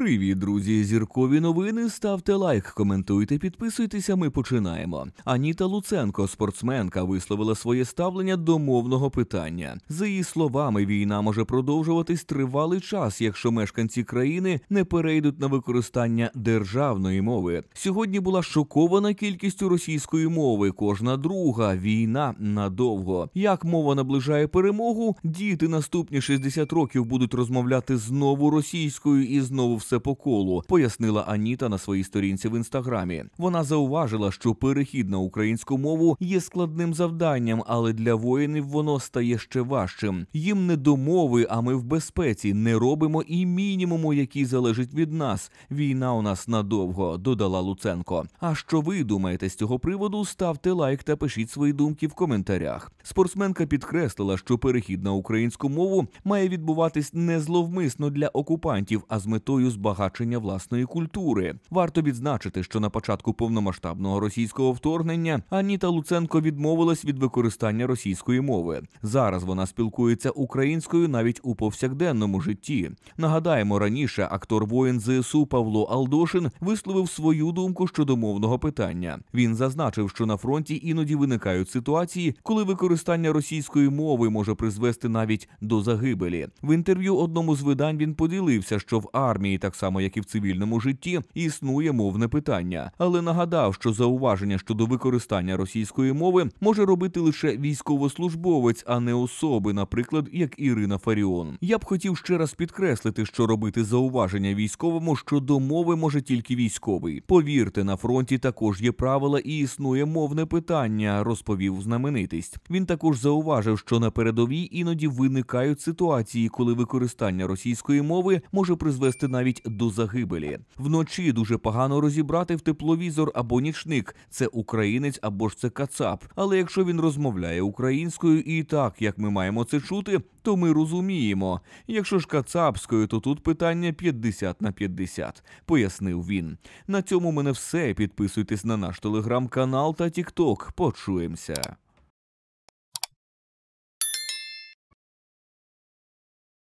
Привіт, друзі! Зіркові новини. Ставте лайк, коментуйте, підписуйтеся. Ми починаємо. Аніта Луценко, спортсменка, висловила своє ставлення до мовного питання. За її словами, війна може продовжуватись тривалий час, якщо мешканці країни не перейдуть на використання державної мови. Сьогодні була шокована кількістю російської мови. Кожна друга війна надовго. Як мова наближає перемогу, діти наступні 60 років будуть розмовляти знову російською і знову в все по колу, пояснила Аніта на своїй сторінці в інстаграмі. Вона зауважила, що перехід на українську мову є складним завданням, але для воїнів воно стає ще важчим. Їм не до мови, а ми в безпеці не робимо і мінімуму, який залежить від нас. Війна у нас надовго, додала Луценко. А що ви думаєте з цього приводу? Ставте лайк та пишіть свої думки в коментарях. Спортсменка підкреслила, що перехід на українську мову має відбуватись не зловмисно для окупантів, а з метою збагачення власної культури. Варто відзначити, що на початку повномасштабного російського вторгнення Аніта Луценко відмовилась від використання російської мови. Зараз вона спілкується українською навіть у повсякденному житті. Нагадаємо, раніше актор воїн ЗСУ Павло Алдошин висловив свою думку щодо мовного питання. Він зазначив, що на фронті іноді виникають ситуації, коли використання російської мови може призвести навіть до загибелі. В інтерв'ю одному з видань він поділився, що в армії так само як і в цивільному житті, існує мовне питання, але нагадав, що зауваження щодо використання російської мови може робити лише військовослужбовець, а не особи, наприклад, як Ірина Фаріон. Я б хотів ще раз підкреслити, що робити зауваження військовому щодо мови може тільки військовий. Повірте, на фронті також є правила і існує мовне питання, розповів знаменитість. Він також зауважив, що на передовій іноді виникають ситуації, коли використання російської мови може призвести навіть навіть до загибелі. Вночі дуже погано розібрати в тепловізор або нічник. Це українець або ж це Кацап. Але якщо він розмовляє українською і так, як ми маємо це чути, то ми розуміємо. Якщо ж кацапською, то тут питання 50 на 50, пояснив він. На цьому мене все. Підписуйтесь на наш телеграм-канал та тікток. Почуємося.